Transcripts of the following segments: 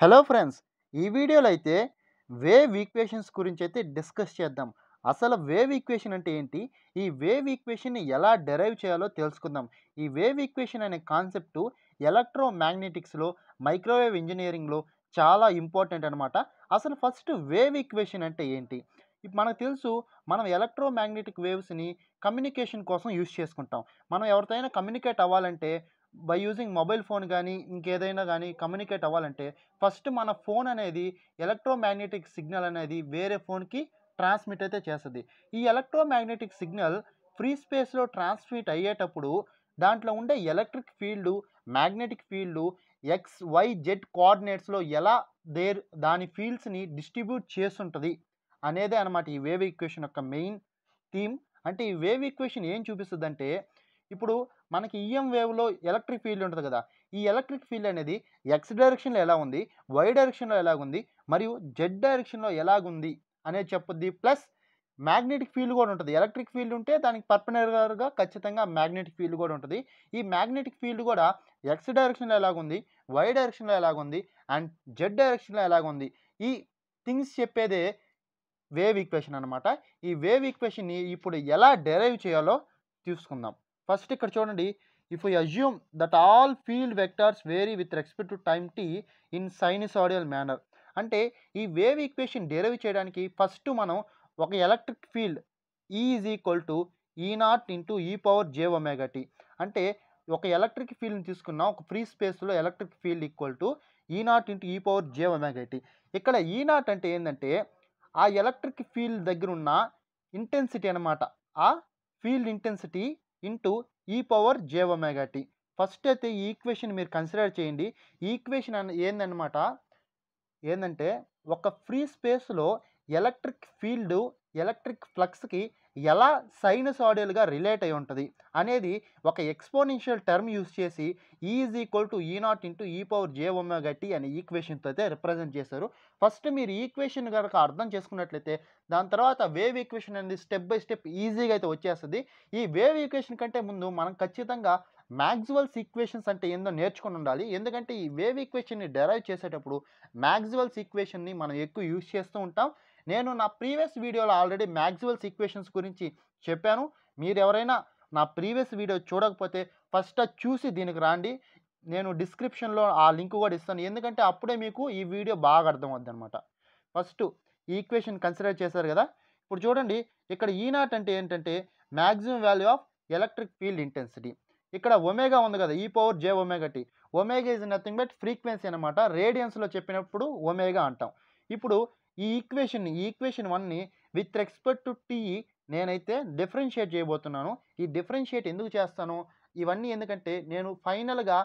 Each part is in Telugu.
హలో ఫ్రెండ్స్ ఈ వీడియోలో అయితే వేవ్ ఈక్వేషన్స్ గురించి అయితే డిస్కస్ చేద్దాం అసలు వేవ్ ఈక్వేషన్ అంటే ఏంటి ఈ వేవ్ ఈక్వేషన్ని ఎలా డెరైవ్ చేయాలో తెలుసుకుందాం ఈ వేవ్ ఈక్వేషన్ అనే కాన్సెప్టు ఎలక్ట్రో మ్యాగ్నెటిక్స్లో మైక్రోవేవ్ ఇంజనీరింగ్లో చాలా ఇంపార్టెంట్ అనమాట అసలు ఫస్ట్ వేవ్ ఈక్వేషన్ అంటే ఏంటి మనకు తెలుసు మనం ఎలక్ట్రో మ్యాగ్నెటిక్ వేవ్స్ని కమ్యూనికేషన్ కోసం యూజ్ చేసుకుంటాం మనం ఎవరితోనైనా కమ్యూనికేట్ అవ్వాలంటే బై యూజింగ్ మొబైల్ ఫోన్ కానీ ఇంకేదైనా కానీ కమ్యూనికేట్ అవ్వాలంటే ఫస్ట్ మన ఫోన్ అనేది ఎలక్ట్రోమాగ్నెటిక్ సిగ్నల్ అనేది వేరే ఫోన్కి ట్రాన్స్మిట్ అయితే చేస్తుంది ఈ ఎలక్ట్రోమాగ్నెటిక్ సిగ్నల్ ఫ్రీ స్పేస్లో ట్రాన్స్మిట్ అయ్యేటప్పుడు దాంట్లో ఉండే electric field magnetic field X Y Z కోఆర్డినేట్స్లో ఎలా దేర్ దాని ఫీల్డ్స్ని డిస్ట్రిబ్యూట్ చేస్తుంటుంది అనేదే అనమాట ఈ వేవ్ ఈక్వేషన్ యొక్క మెయిన్ థీమ్ అంటే ఈ వేవ్ ఈక్వేషన్ ఏం చూపిస్తుందంటే ఇప్పుడు మనకి ఈఎం వేవ్లో ఎలక్ట్రిక్ ఫీల్డ్ ఉంటుంది కదా ఈ ఎలక్ట్రిక్ ఫీల్డ్ అనేది ఎక్స్ డైరెక్షన్లో ఎలా ఉంది వై డైరెక్షన్లో ఎలాగుంది మరియు జెడ్ డైరెక్షన్లో ఎలాగుంది అనేది చెప్పుద్ది ప్లస్ మ్యాగ్నెటిక్ ఫీల్డ్ కూడా ఉంటుంది ఎలక్ట్రిక్ ఫీల్డ్ ఉంటే దానికి పర్పనర్గా ఖచ్చితంగా మ్యాగ్నెటిక్ ఫీల్డ్ కూడా ఉంటుంది ఈ మ్యాగ్నెటిక్ ఫీల్డ్ కూడా ఎక్స్ డైరెక్షన్లో ఎలాగుంది వై డైరెక్షన్లో ఎలాగుంది అండ్ జెడ్ డైరెక్షన్లో ఎలాగుంది ఈ థింగ్స్ చెప్పేదే వేవ్ ఈక్వేషన్ అనమాట ఈ వేవ్ ఈక్వేషన్ని ఇప్పుడు ఎలా డెరైవ్ చేయాలో చూసుకుందాం ఫస్ట్ ఇక్కడ చూడండి if you assume that all field vectors vary with respect to time T in sinusoidal manner అంటే ఈ వేవ్ ఈక్వేషన్ డెరైవ్ చేయడానికి ఫస్ట్ మనం ఒక electric field E is equal to E naught into e power J omega అంటే ఒక ఎలక్ట్రిక్ ఫీల్డ్ని తీసుకున్నాం ఒక ఫ్రీ స్పేస్లో electric field equal to E naught into e power J omega ఇక్కడ ఈ e నాట్ అంటే ఏంటంటే ఆ ఎలక్ట్రిక్ ఫీల్డ్ దగ్గర ఉన్న ఇంటెన్సిటీ అనమాట ఆ field intensity into e power J omega T first అయితే ఈ ఈక్వేషన్ మీరు కన్సిడర్ చేయండి ఈక్వేషన్ అన్న ఏందనమాట ఏంటంటే ఒక ఫ్రీ స్పేస్లో ఎలక్ట్రిక్ ఫీల్డ్ ఎలక్ట్రిక్ ఫ్లక్స్కి ఎలా ఆడియల్గా రిలేట్ అయి ఉంటుంది అనేది ఒక ఎక్స్పోనెన్షియల్ టర్మ్ యూస్ చేసి is equal to E naught into e power J omega T అనే ఈక్వేషన్తో అయితే రిప్రజెంట్ చేశారు ఫస్ట్ మీరు ఈక్వేషన్ కనుక అర్థం చేసుకున్నట్లయితే దాని తర్వాత వేవ్ ఈక్వేషన్ అనేది స్టెప్ బై స్టెప్ ఈజీగా అయితే వచ్చేస్తుంది ఈ వేవ్ ఈక్వేషన్ కంటే ముందు మనం ఖచ్చితంగా మ్యాక్జువల్స్ ఈక్వేషన్స్ అంటే ఏందో నేర్చుకుని ఉండాలి ఎందుకంటే ఈ వేవ్ ఈక్వేషన్ని డెరైవ్ చేసేటప్పుడు మ్యాక్జువల్స్ ఈక్వేషన్ని మనం ఎక్కువ యూజ్ చేస్తూ ఉంటాం నేను నా ప్రీవియస్ వీడియోలో ఆల్రెడీ మ్యాక్సిమల్స్ ఈక్వేషన్స్ గురించి చెప్పాను మీరు ఎవరైనా నా ప్రీవియస్ వీడియో చూడకపోతే ఫస్ట్ చూసి దీనికి రాండి నేను డిస్క్రిప్షన్లో ఆ లింక్ కూడా ఇస్తాను ఎందుకంటే అప్పుడే మీకు ఈ వీడియో బాగా అర్థమవుద్ది అనమాట ఫస్ట్ ఈక్వేషన్ కన్సిడర్ చేశారు కదా ఇప్పుడు చూడండి ఇక్కడ ఈనాట్ e అంటే ఏంటంటే maximum value of electric field intensity ఇక్కడ ఒమేగా ఉంది కదా ఈ e power J omega T omega is nothing but frequency అనమాట రేడియన్స్లో చెప్పినప్పుడు ఒమేగా అంటాం ఇప్పుడు ఈ ఈక్వేషన్ ఈక్వేషన్ వన్ని విత్ రెస్పెక్ట్ టు టీ నేనైతే డిఫరెన్షియేట్ చేయబోతున్నాను ఈ డిఫరెన్షియేట్ ఎందుకు చేస్తాను ఇవన్నీ ఎందుకంటే నేను ఫైనల్గా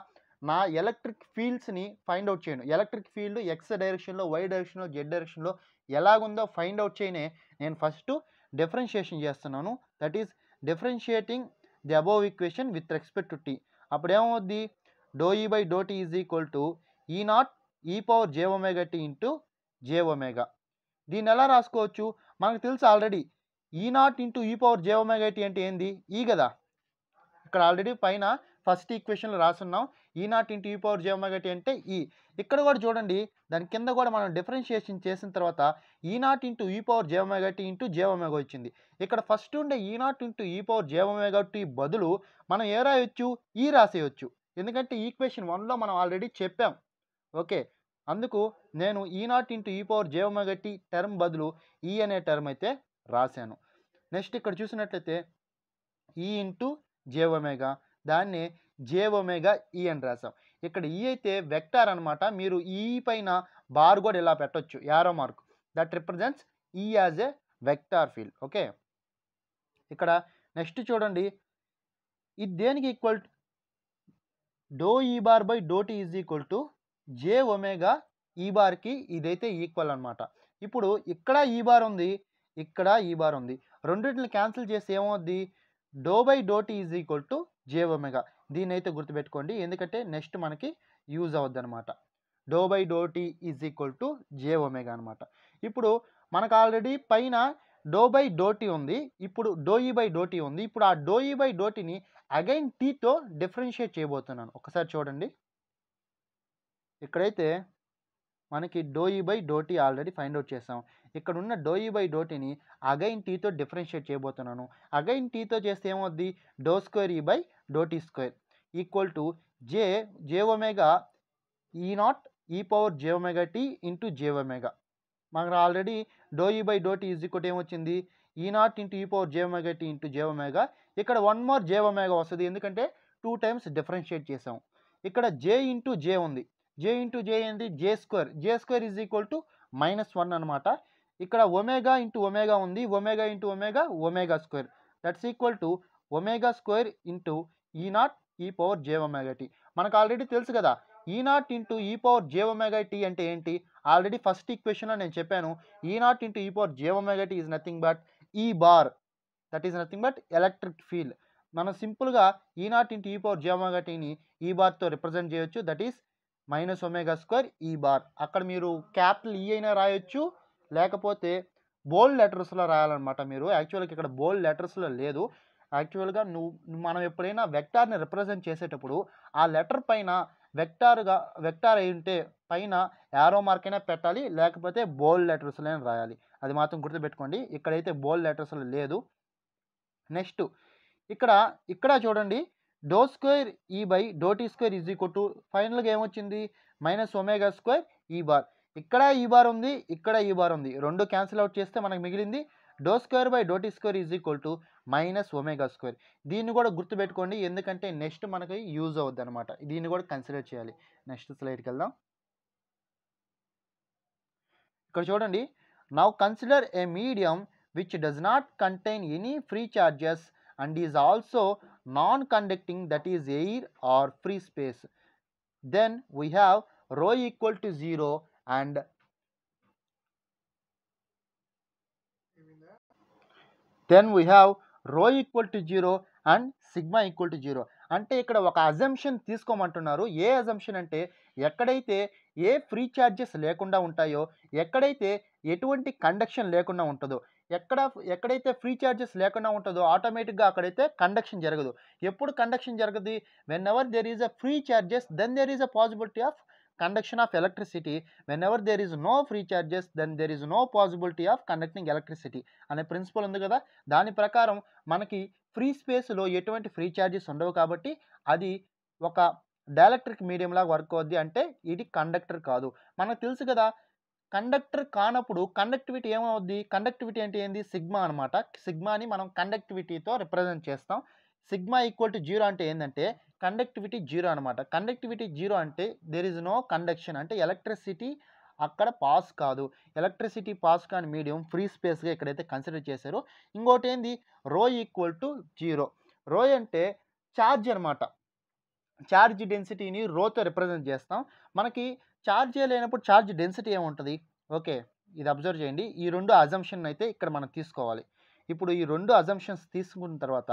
నా ఎలక్ట్రిక్ ఫీల్డ్స్ని ఫైండ్ అవుట్ చేయను ఎలక్ట్రిక్ ఫీల్డ్ ఎక్స్ డైరెక్షన్లో వై డైరెక్షన్లో జెడ్ డైరెక్షన్లో ఎలాగుందో ఫైండ్ అవుట్ చేయనే నేను ఫస్ట్ డిఫరెన్షియేషన్ చేస్తున్నాను that is differentiating the above equation with respect to T అప్పుడేమవుద్ది do E by do T is equal to E naught e power J omega T into J omega దీన్ని ఎలా రాసుకోవచ్చు మనకు తెలుసు already E naught into e power J omega T అంటే ఏంది ఈ e కదా ఇక్కడ ఆల్రెడీ పైన ఫస్ట్ ఈక్వేషన్లో రాసున్నాం E naught into e power J omega T అంటే ఈ e. ఇక్కడ కూడా చూడండి దాని కింద కూడా మనం డిఫరెన్షియేషన్ చేసిన తర్వాత E naught into e power J omega T into J omega వచ్చింది ఇక్కడ ఫస్ట్ ఉండే E naught into e power J omega T బదులు మనం ఏ రాయొచ్చు ఈ e రాసేయొచ్చు ఎందుకంటే ఈక్వేషన్ వన్లో మనం ఆల్రెడీ చెప్పాం ఓకే అందుకు నేను ఈ e naught into e e power J omega T term బదులు ఈ e అనే టర్మ్ అయితే రాశాను నెక్స్ట్ ఇక్కడ చూసినట్లయితే ఈ ఇంటూ జే ఒమేగా దాన్ని జే ఒమేగా ఈ అని రాసాం ఇక్కడ ఈ అయితే వెక్టార్ అనమాట మీరు ఈ పైన బార్ కూడా ఇలా పెట్టొచ్చు arrow mark that represents E as a vector field okay ఇక్కడ నెక్స్ట్ చూడండి ఇది దేనికి equal do E bar by do T is equal to J omega E బార్కి ఇదైతే ఈక్వల్ అనమాట ఇప్పుడు ఇక్కడ ఈ e బార్ ఉంది ఇక్కడ ఈ e బార్ ఉంది రెండింటిని క్యాన్సిల్ చేసి ఏమవుద్ది do by do T is equal to J omega దీన్ని అయితే గుర్తుపెట్టుకోండి ఎందుకంటే నెక్స్ట్ మనకి యూజ్ అవుద్ది అనమాట do by do T is equal to J omega అనమాట ఇప్పుడు మనకు ఆల్రెడీ పైన డో బై డోటీ ఉంది ఇప్పుడు డోయి బై డోటీ ఉంది ఇప్పుడు ఆ డోయి బై డోటీని అగైన్ టీతో డిఫరెన్షియేట్ చేయబోతున్నాను ఒకసారి చూడండి ఇక్కడైతే మనకి do E by do T already find out చేసాం ఇక్కడ ఉన్న డోయి బై డోటీని అగైన్ టీతో డిఫరెన్షియేట్ చేయబోతున్నాను అగైన్ టీతో చేస్తే ఏమవుద్ది do square E by do T square equal to J J E naught e power J T into J omega మనకు already do by do T is equal ఏమొచ్చింది E naught into e power J T into జే ఇక్కడ వన్ మోర్ జే వస్తుంది ఎందుకంటే టూ టైమ్స్ డిఫరెన్షియేట్ చేసాం ఇక్కడ జే ఇంటూ జే ఉంది జే ఇంటూ జే ఏంది J square J square is equal to minus one అనమాట ఇక్కడ ఒమేగా ఇంటూ ఒమేగా ఉంది omega into omega omega square that's equal to omega square into E naught e power J omega T మనకు ఆల్రెడీ తెలుసు కదా E naught into e power J omega T అంటే ఏంటి ఆల్రెడీ ఫస్ట్ ఈక్వేషన్లో నేను చెప్పాను E naught into e power J omega T is nothing but E bar that is nothing but electric field మనం సింపుల్గా E naught into e power J omega టీని ఈ బార్తో రిప్రజెంట్ చేయొచ్చు that is minus omega square E bar అక్కడ మీరు క్యాపిటల్ ఈ e అయినా రాయొచ్చు లేకపోతే బోల్డ్ లెటర్స్లో రాయాలన్నమాట మీరు యాక్చువల్గా ఇక్కడ బోల్డ్ లెటర్స్లో లేదు యాక్చువల్గా నువ్వు మనం ఎప్పుడైనా వెక్టార్ని రిప్రజెంట్ చేసేటప్పుడు ఆ లెటర్ పైన వెక్టార్గా వెక్టార్ అయి ఉంటే పైన యారో మార్క్ అయినా పెట్టాలి లేకపోతే బోల్డ్ లెటర్స్లో రాయాలి అది మాత్రం గుర్తుపెట్టుకోండి ఇక్కడైతే బోల్డ్ లెటర్స్లో లేదు నెక్స్ట్ ఇక్కడ ఇక్కడ చూడండి do square E by do T square is equal to ఫైనల్గా ఏమొచ్చింది minus omega square E bar ఇక్కడ ఈ బార్ ఉంది ఇక్కడ ఈ బార్ ఉంది రెండు క్యాన్సిల్ అవుట్ చేస్తే మనకు మిగిలింది do square by do T square is equal to minus omega square దీన్ని కూడా గుర్తుపెట్టుకోండి ఎందుకంటే నెక్స్ట్ మనకి యూజ్ అవుద్ది అనమాట దీన్ని కూడా కన్సిడర్ చేయాలి నెక్స్ట్ స్లైడ్కి వెళ్దాం ఇక్కడ చూడండి నా consider a medium which does not contain any free charges and is also non-conducting that is air or free space then we have rho equal to 0 and then we have rho equal to 0 and sigma equal to 0 అంటే ఇక్కడ ఒక అజంప్షన్ తీసుకోమంటున్నారు ఏ అజంప్షన్ అంటే ఎక్కడైతే ఏ ఫ్రీ ఛార్జెస్ లేకుండా ఉంటాయో ఎక్కడైతే ఎటువంటి కండక్షన్ లేకుండా ఉంటుందో ఎక్కడ ఎక్కడైతే ఫ్రీ ఛార్జెస్ లేకుండా ఉంటుందో ఆటోమేటిక్గా అక్కడైతే కండక్షన్ జరగదు ఎప్పుడు కండక్షన్ జరగదు whenever there is a free charges then there is a possibility of conduction of electricity whenever there is no free charges then there is no possibility of conducting electricity అనే ప్రిన్సిపల్ ఉంది కదా దాని ప్రకారం మనకి ఫ్రీ స్పేస్లో ఎటువంటి ఫ్రీ ఛార్జెస్ ఉండవు కాబట్టి అది ఒక డైలెక్ట్రిక్ మీడియంలా వర్క్ అవుద్ది అంటే ఇది కండక్టర్ కాదు మనకు తెలుసు కదా కండక్టర్ కానప్పుడు కండక్టివిటీ ఏమవుద్ది కండక్టివిటీ అంటే ఏంది సిగ్మా అనమాట సిగ్మాని మనం కండక్టివిటీతో రిప్రజెంట్ చేస్తాం సిగ్మా ఈక్వల్ టు జీరో అంటే ఏంటంటే కండక్టివిటీ జీరో అనమాట కండక్టివిటీ జీరో అంటే దెర్ ఇస్ నో కండక్షన్ అంటే ఎలక్ట్రిసిటీ అక్కడ పాస్ కాదు ఎలక్ట్రిసిటీ పాస్ కాని మీడియం ఫ్రీ స్పేస్గా ఇక్కడైతే కన్సిడర్ చేశారు ఇంకోటి ఏంది రో ఈక్వల్ టు జీరో రో అంటే ఛార్జ్ అనమాట ఛార్జ్ డెన్సిటీని రోతో రిప్రజెంట్ చేస్తాం మనకి ఛార్జ్ చేయలేనప్పుడు ఛార్జ్ డెన్సిటీ ఏముంటుంది ఓకే ఇది అబ్జర్వ్ చేయండి ఈ రెండు అజంప్షన్ అయితే ఇక్కడ మనం తీసుకోవాలి ఇప్పుడు ఈ రెండు అజంప్షన్స్ తీసుకున్న తర్వాత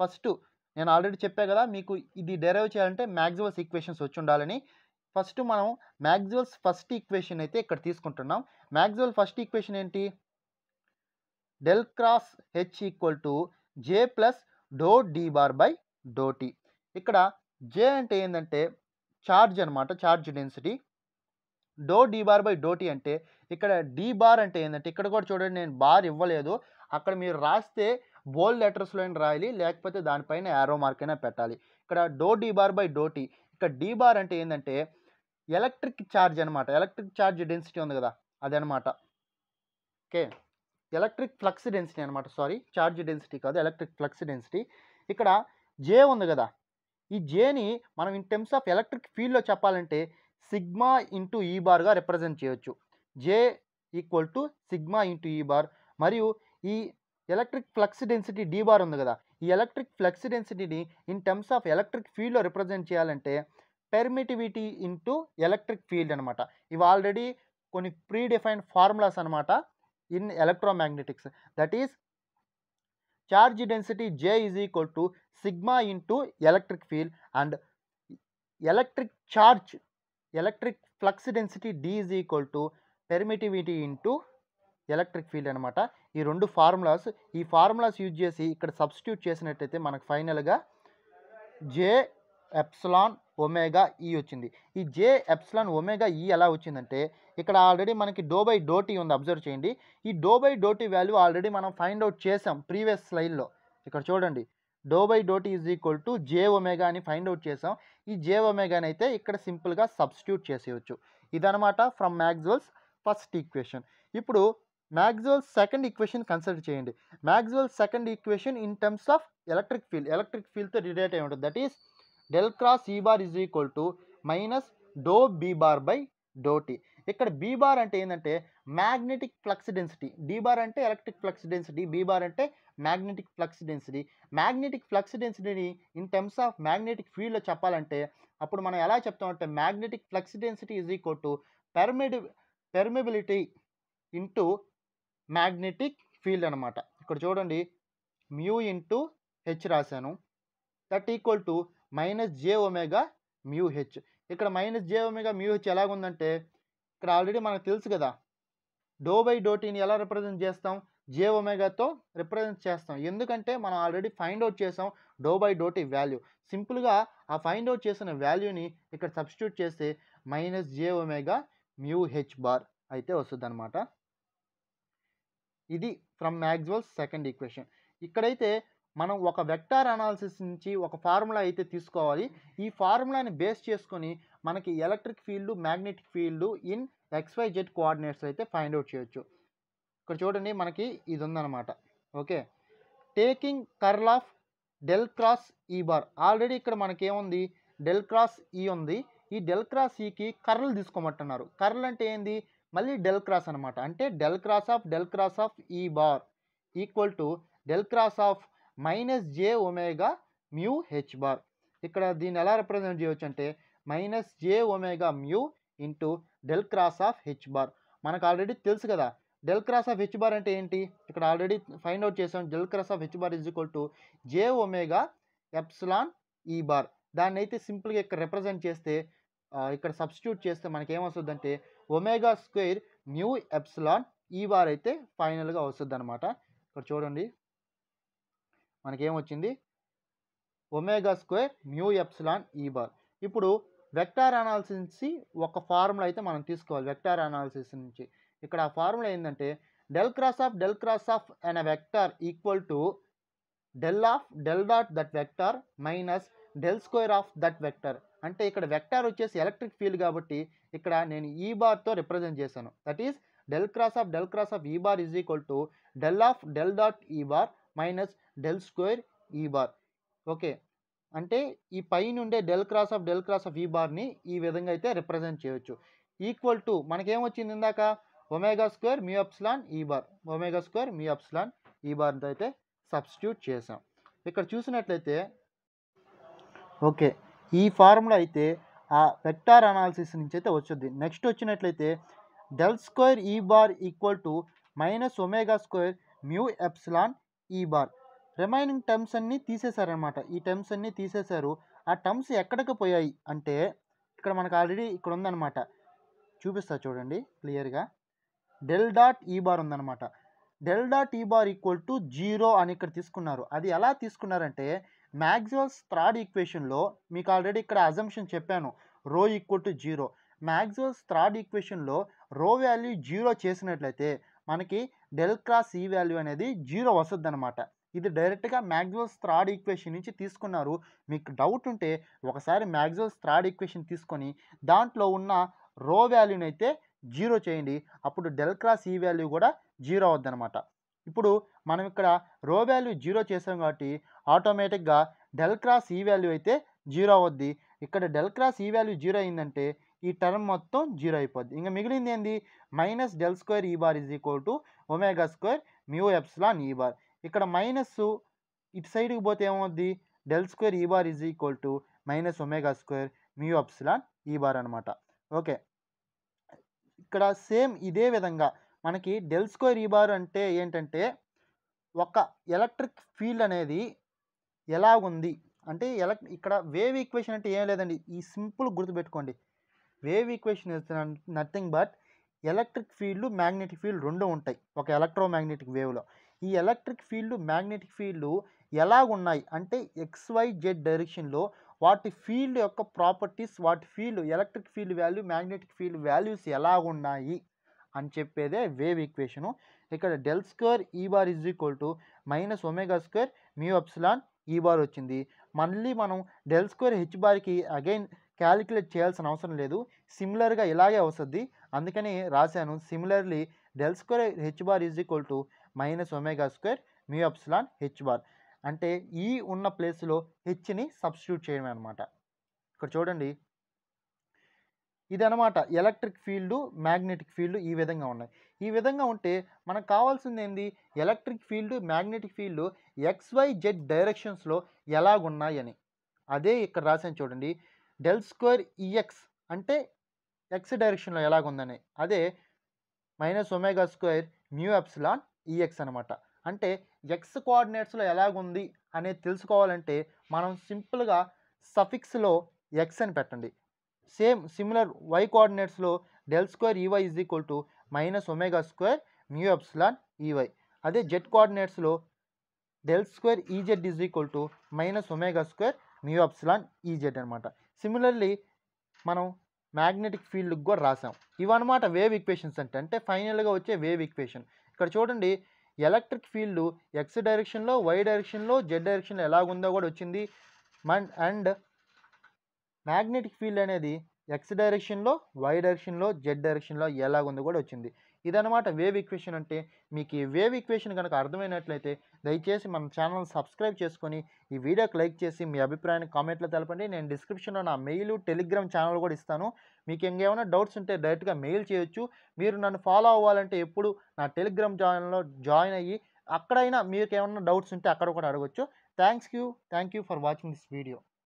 ఫస్ట్ నేను ఆల్రెడీ చెప్పా కదా మీకు ఇది డెరైవ్ చేయాలంటే మ్యాక్సిమల్స్ ఈక్వేషన్స్ వచ్చి ఉండాలని ఫస్ట్ మనం మ్యాక్సిమల్స్ ఫస్ట్ ఈక్వేషన్ అయితే ఇక్కడ తీసుకుంటున్నాం మ్యాక్సిమల్ ఫస్ట్ ఈక్వేషన్ ఏంటి del cross H equal to J plus do D bar by do T ఇక్కడ జే అంటే ఏంటంటే ఛార్జ్ అనమాట charge density do D bar by do T అంటే ఇక్కడ డీ బార్ అంటే ఏంటంటే ఇక్కడ కూడా చూడండి నేను బార్ ఇవ్వలేదు అక్కడ మీరు రాస్తే బోల్డ్ లెటర్స్లో అయినా రాయాలి లేకపోతే దానిపైన యారో మార్క్ అయినా పెట్టాలి ఇక్కడ do D bar by do T ఇక్కడ డీ బార్ అంటే ఏంటంటే ఎలక్ట్రిక్ ఛార్జ్ అనమాట ఎలక్ట్రిక్ ఛార్జ్ డెన్సిటీ ఉంది కదా అదనమాట ఓకే ఎలక్ట్రిక్ ఫ్లక్స్ డెన్సిటీ అనమాట సారీ ఛార్జ్ డెన్సిటీ కాదు ఎలక్ట్రిక్ ఫ్లక్స్ డెన్సిటీ ఇక్కడ జే ఉంది కదా ఈ జేని మనం ఇన్ టర్మ్స్ ఆఫ్ ఎలక్ట్రిక్ ఫీల్డ్లో చెప్పాలంటే సిగ్మా ఇంటూ ఈ బార్గా రిప్రజెంట్ చేయొచ్చు J equal to sigma into E bar మరియు ఈ electric flux density D bar ఉంది కదా ఈ ఎలక్ట్రిక్ ఫ్లక్స్ డెన్సిటీని ఇన్ టర్మ్స్ ఆఫ్ ఎలక్ట్రిక్ ఫీల్డ్లో రిప్రజెంట్ చేయాలంటే పెర్మిటివిటీ ఇంటూ ఎలక్ట్రిక్ ఫీల్డ్ అనమాట ఇవి ఆల్రెడీ కొన్ని ప్రీ ఫార్ములాస్ అనమాట in electromagnetics that is charge density J is equal to sigma into electric field and electric charge electric flux density D is equal to permittivity into electric field అనమాట ఈ రెండు ఫార్ములాస్ ఈ ఫార్ములాస్ యూజ్ చేసి ఇక్కడ సబ్స్టిట్యూట్ చేసినట్టయితే మనకు ఫైనల్గా J epsilon omega E e వచ్చింది ఈ J epsilon omega E e ఎలా వచ్చిందంటే ఇక్కడ ఆల్రెడీ మనకి డో బై డోటీ ఉంది అబ్జర్వ్ చేయండి ఈ do by do T value already మనం ఫైండ్ అవుట్ చేసాం ప్రీవియస్ స్లైడ్లో ఇక్కడ చూడండి do by do T is equal to J omega అని ఫైండ్ అవుట్ చేసాం ఈ జే ఒమేగాని అయితే ఇక్కడ సింపుల్గా సబ్స్టిట్యూట్ చేసేయచ్చు ఇదనమాట ఫ్రమ్ మ్యాక్జువల్స్ ఫస్ట్ ఈక్వేషన్ ఇప్పుడు మ్యాక్జువల్ సెకండ్ ఈక్వేషన్ కన్సిడర్ చేయండి Maxwell second equation in terms of electric field electric ఫీల్డ్తో రిలేట్ అయి ఉంటుంది that is del cross E bar is equal to minus do B bar by do T ఇక్కడ బీ బార్ అంటే ఏంటంటే magnetic flux density D bar అంటే electric flux density B bar అంటే magnetic flux density magnetic flux డెన్సిటీని ఇన్ టర్మ్స్ ఆఫ్ మ్యాగ్నెటిక్ ఫీల్డ్లో చెప్పాలంటే అప్పుడు మనం ఎలా చెప్తామంటే magnetic flux density is equal to పెర్మిడి పెర్మిబిలిటీ ఇంటూ మ్యాగ్నెటిక్ ఫీల్డ్ అనమాట ఇక్కడ చూడండి మ్యూ ఇంటూ హెచ్ రాశాను that equal to minus J omega mu H ఇక్కడ minus J omega mu H ఎలాగుందంటే ఇక్కడ ఆల్రెడీ మనకు తెలుసు కదా డో బై డోటీని ఎలా రిప్రజెంట్ చేస్తాం జే ఒమేగాతో రిప్రజెంట్ చేస్తాం ఎందుకంటే మనం ఆల్రెడీ ఫైండ్ అవుట్ చేసాం డో బై డోటీ వాల్యూ సింపుల్గా ఆ ఫైండ్ అవుట్ చేసిన వాల్యూని ఇక్కడ సబ్స్టిట్యూట్ చేస్తే minus J omega mu H bar అయితే వస్తుంది అనమాట ఇది ఫ్రమ్ మ్యాక్స్వెల్ సెకండ్ ఈక్వేషన్ ఇక్కడైతే మనం ఒక వెక్టార్ అనాలిసిస్ నుంచి ఒక ఫార్ములా అయితే తీసుకోవాలి ఈ ఫార్ములాని బేస్ చేసుకొని మనకి electric field magnetic field in X Y Z coordinates అయితే ఫైండ్ అవుట్ చేయొచ్చు ఇక్కడ చూడండి మనకి ఇది ఉందన్నమాట okay taking curl of del cross E bar already ఇక్కడ మనకి ఏముంది డెల్ క్రాస్ ఈ e ఉంది ఈ డెల్ క్రాస్ ఈకి కర్రలు తీసుకోమంటున్నారు కర్రలు అంటే ఏంది మళ్ళీ డెల్ క్రాస్ అనమాట అంటే del cross of del cross of E bar equal to del cross of minus J omega mu H bar ఇక్కడ దీన్ని ఎలా రిప్రజెంట్ చేయవచ్చు అంటే minus J omega mu into del cross of H bar మనకు ఆల్రెడీ తెలుసు కదా del cross of H bar అంటే ఏంటి ఇక్కడ ఆల్రెడీ ఫైండ్ అవుట్ చేసాం del cross of H bar is equal to J omega epsilon E bar దాన్ని అయితే సింపుల్గా ఇక్కడ రిప్రజెంట్ చేస్తే ఇక్కడ సబ్స్టిట్యూట్ చేస్తే మనకి ఏమొస్తుందంటే omega square mu epsilon E bar అయితే ఫైనల్గా వస్తుంది అనమాట ఇక్కడ చూడండి మనకేమొచ్చింది omega square mu epsilon E bar ఇప్పుడు వెక్టార్ అనాలిసిస్ ఒక ఫార్ములా అయితే మనం తీసుకోవాలి వెక్టార్ అనాలసిస్ నుంచి ఇక్కడ ఆ ఫార్ములా ఏంటంటే del cross of del cross of an vector equal to del of del dot that vector minus del square of that vector అంటే ఇక్కడ వెక్టార్ వచ్చేసి ఎలక్ట్రిక్ ఫీల్డ్ కాబట్టి ఇక్కడ నేను ఈ బార్తో రిప్రజెంట్ చేశాను that is del cross of del cross of E bar is equal to del of del dot E bar minus del square E bar okay అంటే ఈ పైన ఉండే del cross of del cross of E బార్ని ఈ విధంగా అయితే రిప్రజెంట్ చేయొచ్చు ఈక్వల్ టు మనకేమొచ్చింది ఇందాక omega square mu epsilon E bar omega square mu epsilon E బార్తో అయితే సబ్స్టిట్యూట్ చేసాం ఇక్కడ చూసినట్లయితే ఓకే ఈ ఫార్ములా అయితే ఆ వెక్టార్ అనాలిసిస్ నుంచి అయితే వచ్చింది నెక్స్ట్ వచ్చినట్లయితే del square E bar equal to minus omega square mu epsilon E bar remaining terms అన్నీ తీసేశారనమాట ఈ టర్మ్స్ అన్నీ తీసేశారు ఆ టర్మ్స్ ఎక్కడికి పోయాయి అంటే ఇక్కడ మనకు ఆల్రెడీ ఇక్కడ ఉందన్నమాట చూపిస్తా చూడండి క్లియర్గా డెల్ డాట్ ఈ బార్ ఉందనమాట del dot E bar equal to zero అని ఇక్కడ తీసుకున్నారు అది ఎలా తీసుకున్నారంటే మ్యాక్సిమల్స్ థ్రాడ్ ఈక్వేషన్లో మీకు ఆల్రెడీ ఇక్కడ అజంప్షన్ చెప్పాను rho equal to zero Maxwell's third ఈక్వేషన్లో రో వాల్యూ జీరో చేసినట్లయితే మనకి డెల్ క్రాస్ ఈ వాల్యూ అనేది జీరో వస్తుంది అనమాట ఇది డైరెక్ట్గా మ్యాక్సిమల్ థ్రాడ్ ఈక్వేషన్ నుంచి తీసుకున్నారు మీకు డౌట్ ఉంటే ఒకసారి మ్యాక్సిమల్ థ్రాడ్ ఈక్వేషన్ తీసుకొని దాంట్లో ఉన్న రో వాల్యూని అయితే జీరో చేయండి అప్పుడు డెల్ క్రాస్ ఈ వాల్యూ కూడా జీరో అవుద్దనమాట ఇప్పుడు మనం ఇక్కడ రో వాల్యూ జీరో చేసాం కాబట్టి ఆటోమేటిక్గా డెల్ క్రాస్ ఈ వాల్యూ అయితే జీరో అవుద్ది ఇక్కడ del cross E value zero అయిందంటే ఈ టర్మ్ మొత్తం జీరో అయిపోద్ది ఇంకా మిగిలింది ఏంది minus del square E bar is equal to omega square mu epsilon E bar ఇక్కడ మైనస్ ఇటు సైడ్కి పోతే ఏమవుద్ది del square E bar is equal to minus omega square mu epsilon E bar అనమాట ఓకే ఇక్కడ సేమ్ ఇదే విధంగా మనకి డెల్ స్క్వేర్ ఈ బార్ అంటే ఏంటంటే ఒక ఎలక్ట్రిక్ ఫీల్డ్ అనేది ఎలా ఉంది అంటే ఎలక్ ఇక్కడ వేవ్ ఈక్వేషన్ అంటే ఏం లేదండి ఈ సింపుల్ గుర్తుపెట్టుకోండి wave equation is nothing but electric field magnetic field రెండు ఉంటాయి ఒక ఎలక్ట్రో మ్యాగ్నెటిక్ వేవ్లో ఈ ఎలక్ట్రిక్ ఫీల్డ్ మ్యాగ్నెటిక్ ఫీల్డ్ ఎలాగున్నాయి అంటే ఎక్స్వై జెడ్ డైరెక్షన్లో వాటి ఫీల్డ్ యొక్క ప్రాపర్టీస్ వాటి field electric field value magnetic field values ఎలాగున్నాయి అని చెప్పేదే వేవ్ ఈక్వేషను ఇక్కడ del square E bar is equal to minus omega square mu epsilon E bar వచ్చింది మళ్ళీ మనం డెల్ స్క్వేర్ హెచ్ బార్కి అగైన్ క్యాలిక్యులేట్ చేయాల్సిన అవసరం లేదు సిమిలర్గా ఇలాగే వస్తుంది అందుకని రాశాను similarly del square H bar is equal to minus omega square mu epsilon H bar అంటే ఈ ఉన్న ప్లేస్లో హెచ్ని సబ్స్టిట్యూట్ చేయడం అనమాట ఇక్కడ చూడండి ఇదనమాట ఎలక్ట్రిక్ ఫీల్డ్ మ్యాగ్నెటిక్ ఫీల్డ్ ఈ విధంగా ఉన్నాయి ఈ విధంగా ఉంటే మనకు కావాల్సింది ఏంది electric field magnetic field X Y Z డైరెక్షన్స్లో ఎలాగున్నాయని అదే ఇక్కడ రాసాను చూడండి డెల్ స్క్వేర్ ఈఎక్స్ e అంటే ఎక్స్ డైరెక్షన్లో ఎలాగుందని అదే minus omega square mu epsilon E X e అనమాట అంటే ఎక్స్ కోఆర్డినేట్స్లో ఎలాగుంది అనేది తెలుసుకోవాలంటే మనం సింపుల్గా సఫిక్స్లో ఎక్స్ అని పెట్టండి సేమ్ సిమిలర్ వై కోఆర్డినేట్స్లో del square E Y is equal to minus omega square mu epsilon E Y అదే జెడ్ కోఆర్డినేట్స్లో del square E Z is equal to minus omega square mu epsilon E Z అనమాట సిమిలర్లీ మనం మ్యాగ్నెటిక్ ఫీల్డ్కి కూడా రాసాం ఇవన్నమాట వేవ్ ఈక్వేషన్స్ అంటే అంటే ఫైనల్గా వచ్చే వేవ్ ఈక్వేషన్ ఇక్కడ చూడండి ఎలక్ట్రిక్ ఫీల్డ్ ఎక్స్ డైరెక్షన్లో వై డైరెక్షన్లో జెడ్ డైరెక్షన్లో ఎలాగుందో కూడా వచ్చింది మన్ అండ్ మ్యాగ్నెటిక్ ఫీల్డ్ అనేది ఎక్స్ డైరెక్షన్లో వై డైరెక్షన్లో జెడ్ డైరెక్షన్లో ఎలాగుందో కూడా వచ్చింది ఇదనమాట వేవ్ ఈక్వేషన్ అంటే మీకు ఈ వేవ్ ఈక్వేషన్ కనుక అర్థమైనట్లయితే దయచేసి మన ఛానల్ సబ్స్క్రైబ్ చేసుకొని ఈ వీడియోకి లైక్ చేసి మీ అభిప్రాయాన్ని కామెంట్లో తెలపండి నేను డిస్క్రిప్షన్లో నా మెయిల్ టెలిగ్రామ్ ఛానల్ కూడా ఇస్తాను మీకు ఇంకేమైనా డౌట్స్ ఉంటే డైరెక్ట్గా మెయిల్ చేయొచ్చు మీరు నన్ను ఫాలో అవ్వాలంటే ఎప్పుడు నా టెలిగ్రామ్ ఛానల్లో జాయిన్ అయ్యి అక్కడైనా మీకు ఏమైనా డౌట్స్ ఉంటే అక్కడ కూడా అడగచ్చు thanks you thank you for watching this video